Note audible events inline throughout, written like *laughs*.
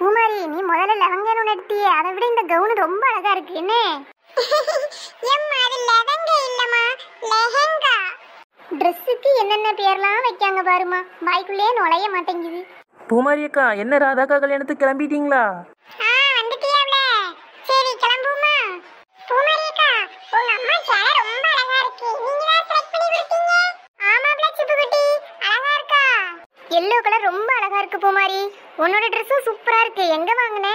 பூமாரி நீ முதல்ல லவங்கன்னு உணர்த்திய அதை விட இந்த கவுன் ரொம்ப அழகா இருக்கு என்ன *laughs* எம்மா அது லெஹங்கா ட்ரெஸ்ஸுக்கு என்னென்ன பேர்லாம் வைக்காங்க பாருமா வாய்க்குள்ளேயே நுழைய மாட்டேங்குது பூமாரி அக்கா என்ன ராதாக்கா கல்யாணத்துக்கு கிளம்பிட்டீங்களா ப்ளூ கலர் ரொம்ப அழகா இருக்கு பூமாரி உன்னோட ட்ரெஸ்ஸும் சூப்பரா இருக்கு எங்க வாங்கின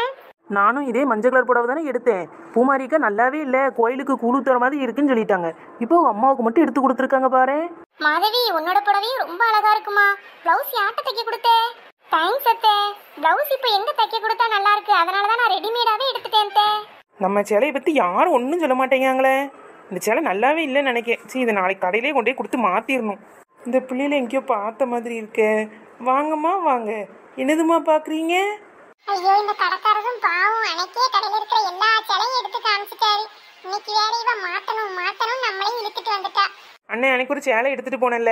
நானும் இதே மஞ்சள் கலர் புடவை தானே எடுத்தேன் பூமாரிக்கா நல்லாவே இல்ல கோயிலுக்கு கூழுத்துற மாதிரி இருக்குன்னு சொல்லிட்டாங்க இப்போ அம்மாவுக்கு மட்டும் எடுத்து கொடுத்துருக்காங்க பாரு மாதவி உன்னோட புடவையும் ரொம்ப அழகா இருக்குமா பிளவுஸ் யார்கிட்ட தைக்க கொடுத்தே தேங்க்ஸ் அத்தே பிளவுஸ் இப்போ எங்க தைக்க கொடுத்தா நல்லா இருக்கு அதனால தான் நான் ரெடிமேடாவே எடுத்துட்டேன் நம்ம சேலையை பத்தி யாரும் ஒன்றும் சொல்ல மாட்டேங்கிறாங்களே இந்த சேலை நல்லாவே இல்லைன்னு நினைக்கேன் சரி இதை நாளைக்கு கடையிலேயே கொண்டு போய் கொடுத்து மாத்திரணும் இந்த பிள்ளையில எங்கேயோ பார்த்த மாதிரி இருக்கே வாங்கம்மா வாங்க என்னதுமா பாக்குறீங்க ஐயோ இந்த கடைக்காரரும் பாவம் அன்னைக்கே கடையில இருக்கிற எல்லா சிலையும் எடுத்து காமிச்சிட்டாரு இன்னைக்கு வேற இவ மாத்தணும் மாத்தணும் நம்மளையும் இழுத்துட்டு வந்துட்டா அண்ணே அன்னைக்கு ஒரு சேலை எடுத்துட்டு போனல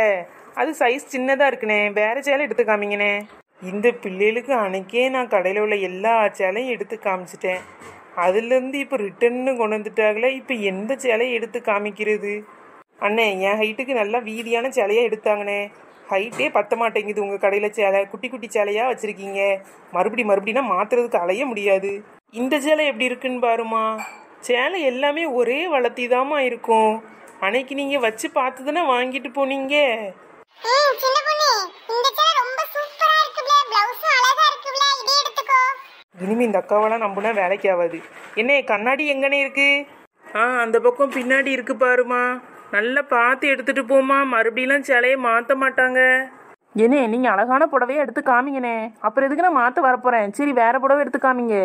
அது சைஸ் சின்னதா இருக்குனே வேற சேலை எடுத்து காமிங்கண்ணே இந்த பிள்ளைகளுக்கு அன்னைக்கே நான் கடையில் உள்ள எல்லா சேலையும் எடுத்து காமிச்சிட்டேன் அதுலேருந்து இப்போ ரிட்டர்ன்னு கொண்டு வந்துட்டாங்களே இப்போ எந்த சேலையை எடுத்து காமிக்கிறது அண்ணே என் ஹைட்டுக்கு நல்லா வீதியான சேலையாக எடுத்தாங்கண்ணே ஹைட்டே பத்த மாட்டேங்குது உங்கள் கடையில் சேலை குட்டி குட்டி சேலையாக வச்சுருக்கீங்க மறுபடி மறுபடினா மாற்றுறதுக்கு அலைய முடியாது இந்த சேலை எப்படி இருக்குன்னு பாருமா சேலை எல்லாமே ஒரே வளர்த்தி தாமா இருக்கும் அன்னைக்கு நீங்கள் வச்சு பார்த்து தானே வாங்கிட்டு போனீங்க இனிமே இந்த அக்காவெல்லாம் நம்பினா வேலைக்கு ஆகாது என்ன கண்ணாடி எங்கனே இருக்கு ஆ அந்த பக்கம் பின்னாடி இருக்கு பாருமா நல்லா பார்த்து எடுத்துட்டு போமா மறுபடியெல்லாம் சிலையை மாற்ற மாட்டாங்க ஏனே நீங்கள் அழகான புடவையே எடுத்து காமிங்கண்ணே அப்புறம் எதுக்கு நான் மாற்ற வரப்போகிறேன் சரி வேறு புடவை எடுத்து காமிங்க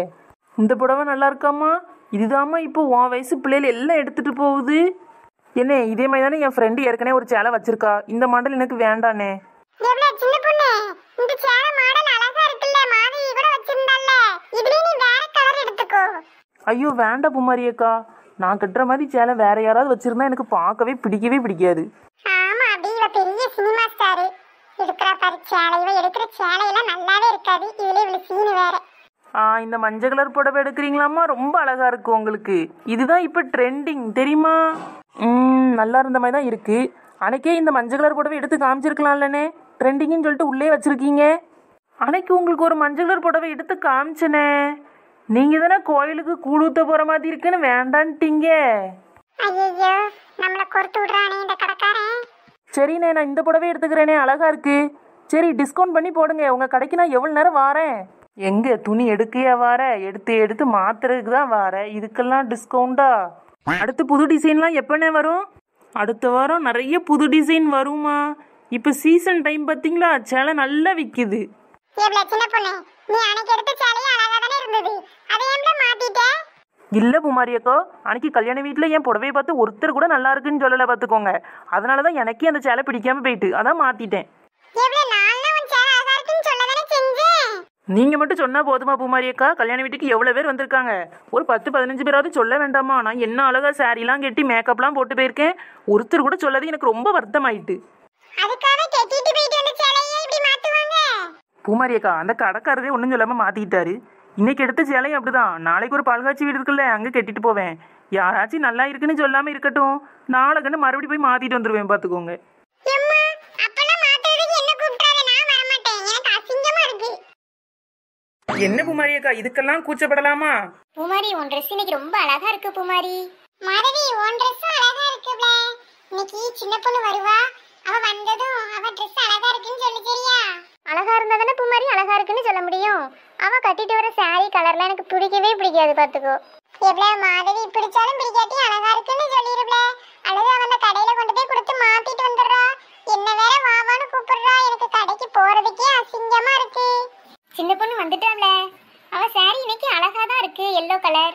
இந்த புடவை நல்லா இருக்காம்மா இதுதாம்மா இப்போ உன் வயசு பிள்ளைகள் எல்லாம் எடுத்துகிட்டு போகுது என்ன இதே மாதிரி தானே என் ஃப்ரெண்டு ஏற்கனவே ஒரு சேலை வச்சிருக்கா இந்த மாடல் எனக்கு வேண்டானே ஐயோ வேண்டாம் பூமாரியக்கா நான் கட்டுற மாதிரி சேலை வேற யாராவது வச்சிருந்தா எனக்கு பார்க்கவே பிடிக்கவே பிடிக்காது ஆமா அபி இவ பெரிய சினிமா ஸ்டாரு இருக்கிற பாரு சேலை இவ எடுக்கிற சேலையெல்லாம் நல்லாவே இருக்காது இதுல இவளு சீனு வேற ஆ இந்த மஞ்சள் கலர் புடவை எடுக்கிறீங்களாமா ரொம்ப அழகா இருக்கு உங்களுக்கு இதுதான் இப்போ ட்ரெண்டிங் தெரியுமா ம் நல்லா இருந்த மாதிரி தான் இருக்கு அன்னைக்கே இந்த மஞ்சள் கலர் புடவை எடுத்து காமிச்சிருக்கலாம்லண்ணே ட்ரெண்டிங்னு சொல்லிட்டு உள்ளே வச்சிருக்கீங்க அன்னைக்கு உங்களுக்கு ஒரு மஞ்சள் கலர் புடவை எடுத்து காமிச்சனே நீங்கள் தானே கோயிலுக்கு கூழுத்த போகிற மாதிரி இருக்குன்னு வேண்டான்ட்டீங்க ஐயோ நம்மளை கொடுத்து விடுறானே இந்த சரிண்ணே நான் இந்த புடவை எடுத்துக்கிறேனே அழகாக இருக்கு சரி டிஸ்கவுண்ட் பண்ணி போடுங்க உங்கள் கடைக்கு நான் எவ்வளோ நேரம் வாரேன் எங்கே துணி எடுக்கையா வார எடுத்து எடுத்து மாத்துறதுக்கு தான் வார இதுக்கெல்லாம் டிஸ்கவுண்டா அடுத்து புது டிசைன்லாம் எப்போனே வரும் அடுத்த வாரம் நிறைய புது டிசைன் வருமா இப்போ சீசன் டைம் பார்த்தீங்களா சேலை நல்லா விற்கிது எவ்வளோ சின்ன பொண்ணு நீ அன்னைக்கு எடுத்த சேலையே அழகாக தானே இருந்தது அதை ஏன்டா மாத்திட்ட இல்ல குமாரி அக்கா அன்னைக்கு கல்யாண வீட்டில் என் புடவையை பார்த்து ஒருத்தர் கூட நல்லா இருக்குன்னு சொல்லலை பார்த்துக்கோங்க அதனால தான் எனக்கே அந்த சேலை பிடிக்காம போயிட்டு அதான் மாத்திட்டேன் எவ்வளோ நாள்னா நீங்க மட்டும் சொன்னா போதுமா பூமாரியக்கா கல்யாண வீட்டுக்கு எவ்வளவு பேர் வந்திருக்காங்க ஒரு பத்து பதினஞ்சு பேராவது சொல்ல வேண்டாமா நான் என்ன அழகா சாரிலாம் கட்டி மேக்கப்லாம் போட்டு போயிருக்கேன் ஒருத்தர் கூட சொல்லது எனக்கு ரொம்ப வருத்தமாயிட்டு பூமாரி அக்கா அந்த கடைக்காரரே ஒன்றும் சொல்லாமல் மாற்றிக்கிட்டாரு இன்னைக்கு எடுத்த சேலையும் அப்படிதான் நாளைக்கு ஒரு பால்காட்சி வீடு இருக்குல்ல அங்கே கட்டிட்டு போவேன் யாராச்சும் நல்லா இருக்குன்னு சொல்லாமல் இருக்கட்டும் நாளை கண்டு மறுபடியும் போய் மாற்றிட்டு வந்துடுவேன் பார்த்துக்கோங்க என்ன பூமாரி அக்கா இதுக்கெல்லாம் கூச்சப்படலாமா பூமாரி உன் ட்ரெஸ் இன்னைக்கு ரொம்ப அழகா இருக்கு பூமாரி மாதவி உன் ட்ரெஸ் அழகா இருக்கு இன்னைக்கு சின்ன பொண்ணு வருவா அதெல்லாம் எனக்கு பிடிக்கவே பிடிக்காது பார்த்துக்கோ எப்படியா மாதவி பிடிச்சாலும் பிடிக்காட்டி அழகா இருக்குன்னு சொல்லிருப்ல அழகா அவன் கடையில கொண்டு போய் கொடுத்து மாத்திட்டு வந்துடுறா என்ன வேற வாவான்னு கூப்பிடுறா எனக்கு கடைக்கு போறதுக்கே அசிங்கமா இருக்கு சின்ன பொண்ணு வந்துட்டாம்ல அவ சாரி இன்னைக்கு அழகா தான் இருக்கு எல்லோ கலர்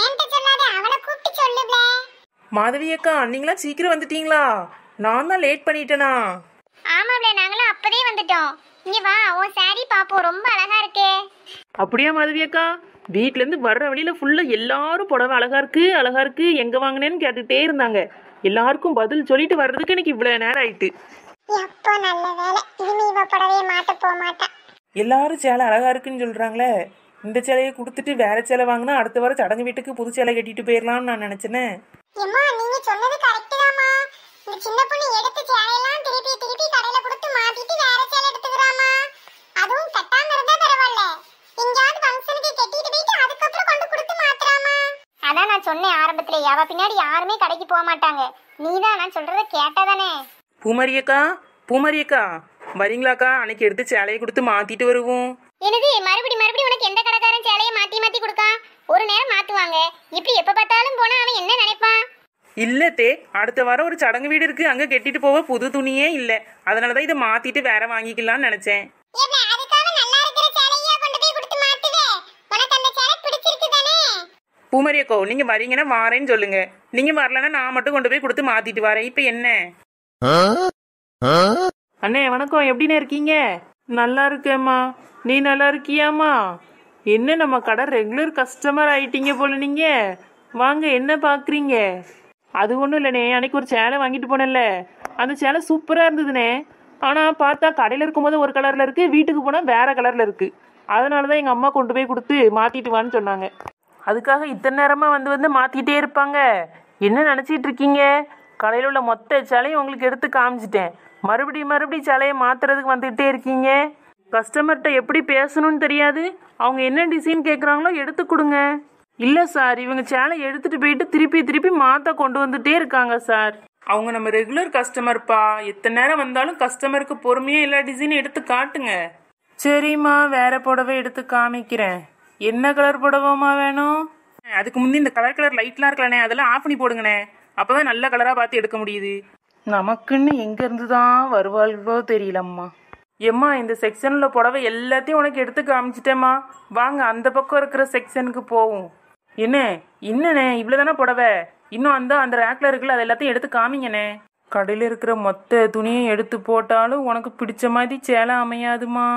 ஏன்ட்ட சொல்லாத அவளை கூப்பிட்டு சொல்லுப்ல மாதவி அக்கா நீங்களாம் சீக்கிரம் வந்துட்டீங்களா நான் தான் லேட் பண்ணிட்டேனா ஆமாப்ல நாங்களும் அப்பதே வந்துட்டோம் இங்க வா உன் சாரி பாப்போம் ரொம்ப அழகா இருக்கே அப்படியே மாதவி அக்கா வீட்ல இருந்து வர்ற வழியில ஃபுல்லா எல்லாரும் புடவை அழகா இருக்கு அழகா இருக்கு எங்க வாங்கினேன்னு கேட்டுட்டே இருந்தாங்க எல்லாருக்கும் பதில் சொல்லிட்டு வர்றதுக்கு எனக்கு இவ்வளவு நேரம் ஆயிட்டு எப்போ நல்ல வேலை இனிமே இவ புடவைய மாட்ட போக மாட்டா எல்லாரும் சேலை அழகா இருக்குன்னு சொல்றாங்களே இந்த சேலையை கொடுத்துட்டு வேற சேலை வாங்கினா அடுத்த வாரம் சடங்கு வீட்டுக்கு புது சேலை கட்டிட்டு போயிடலாம்னு நான் நினைச்சேனே ஏமா நீங்க சொன்னது கரெக்ட் தாமா இந்த சின்ன பொண்ணு எடுத்து நான் சொன்னேன் ஆரம்பத்துல அவ பின்னாடி யாருமே கடைக்கு போக மாட்டாங்க நீதான் நான் சொல்றத கேட்டாதானே பூமரியக்கா பூமரியக்கா வரீங்களாக்கா அன்னைக்கு எடுத்து சேலையை கொடுத்து மாத்திட்டு வருவோம் என்னது மறுபடி மறுபடி உனக்கு எந்த கடைக்காரன் சேலையை மாத்தி மாத்தி கொடுக்கான் ஒரு நேரம் மாத்துவாங்க இப்படி எப்ப பார்த்தாலும் போனா அவன் என்ன நினைப்பான் இல்லத்தே அடுத்த வாரம் ஒரு சடங்கு வீடு இருக்கு அங்க கெட்டிட்டு போக புது துணியே இல்ல அதனாலதான் இதை மாத்திட்டு வேற வாங்கிக்கலாம்னு நினைச்சேன் பூமரியக்கோ நீங்க வரீங்கன்னா வாரேன்னு சொல்லுங்க நீங்க வரலன்னா நான் மட்டும் கொண்டு போய் கொடுத்து மாத்திட்டு வரேன் இப்ப என்ன அண்ணே வணக்கம் எப்படின்னு இருக்கீங்க நல்லா இருக்கேம்மா நீ நல்லா இருக்கியாம்மா என்ன நம்ம கடை ரெகுலர் கஸ்டமர் ஆயிட்டீங்க போல நீங்க வாங்க என்ன பாக்குறீங்க அது ஒண்ணும் இல்லைண்ணே அன்னைக்கு ஒரு சேலை வாங்கிட்டு போனேன்ல அந்த சேலை சூப்பரா இருந்ததுண்ணே ஆனா பார்த்தா கடையில இருக்கும்போது ஒரு கலர்ல இருக்கு வீட்டுக்கு போனால் வேற கலர்ல இருக்கு அதனாலதான் எங்க அம்மா கொண்டு போய் கொடுத்து மாத்திட்டு வான்னு சொன்னாங்க அதுக்காக இத்தனை நேரமாக வந்து வந்து மாற்றிக்கிட்டே இருப்பாங்க என்ன நினச்சிட்டு இருக்கீங்க கடையில் உள்ள மொத்த சேலையும் உங்களுக்கு எடுத்து காமிச்சிட்டேன் மறுபடியும் மறுபடியும் சலையை மாற்றுறதுக்கு வந்துக்கிட்டே இருக்கீங்க கஸ்டமர்கிட்ட எப்படி பேசணும்னு தெரியாது அவங்க என்ன டிசைன் கேட்குறாங்களோ எடுத்து கொடுங்க இல்லை சார் இவங்க சேலை எடுத்துகிட்டு போயிட்டு திருப்பி திருப்பி மாற்ற கொண்டு வந்துட்டே இருக்காங்க சார் அவங்க நம்ம ரெகுலர் கஸ்டமர்ப்பா எத்தனை நேரம் வந்தாலும் கஸ்டமருக்கு பொறுமையாக எல்லா டிசைனும் எடுத்து காட்டுங்க சரிம்மா வேற புடவை எடுத்து காமிக்கிறேன் என்ன கலர் புடவைமா வேணும் அதுக்கு முந்தி இந்த கலர் கலர் லைட்லாம் இருக்கலண்ணே அதெல்லாம் ஆஃப் பண்ணி போடுங்கண்ணே அப்போதான் நல்ல கலராக பார்த்து எடுக்க முடியுது நமக்குன்னு எங்கேருந்து தான் வருவாள்களோ தெரியலம்மா எம்மா இந்த செக்ஷனில் புடவை எல்லாத்தையும் உனக்கு எடுத்து காமிச்சிட்டேம்மா வாங்க அந்த பக்கம் இருக்கிற செக்ஷனுக்கு போவோம் என்ன என்னண்ணே இவ்வளோ தானே புடவை இன்னும் அந்த அந்த ரேக்கில் இருக்குல்ல அது எல்லாத்தையும் எடுத்து காமிங்கண்ணே கடையில் இருக்கிற மொத்த துணியை எடுத்து போட்டாலும் உனக்கு பிடிச்ச மாதிரி சேலை அமையாதுமா